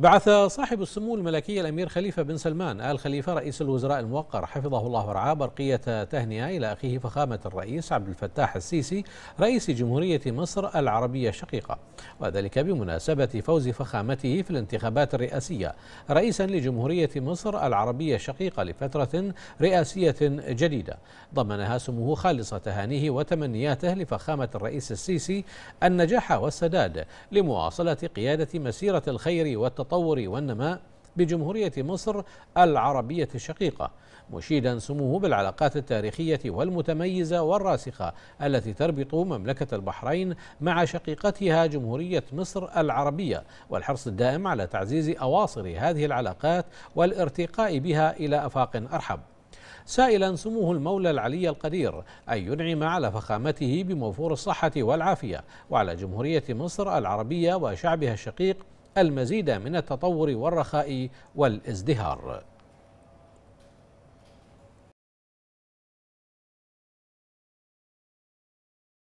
بعث صاحب السمو الملكي الأمير خليفة بن سلمان آل خليفة رئيس الوزراء الموقر حفظه الله ورعاه برقية تهنئة إلى أخيه فخامة الرئيس عبد الفتاح السيسي رئيس جمهورية مصر العربية الشقيقة وذلك بمناسبة فوز فخامته في الانتخابات الرئاسية رئيسا لجمهورية مصر العربية الشقيقة لفترة رئاسية جديدة ضمنها سموه خالص تهانيه وتمنياته لفخامة الرئيس السيسي النجاح والسداد لمواصلة قيادة مسيرة الخير والتطور والنماء بجمهورية مصر العربية الشقيقة مشيدا سموه بالعلاقات التاريخية والمتميزة والراسخة التي تربط مملكة البحرين مع شقيقتها جمهورية مصر العربية والحرص الدائم على تعزيز أواصر هذه العلاقات والارتقاء بها إلى أفاق أرحب سائلا سموه المولى العلي القدير أن ينعم على فخامته بموفور الصحة والعافية وعلى جمهورية مصر العربية وشعبها الشقيق المزيد من التطور والرخاء والازدهار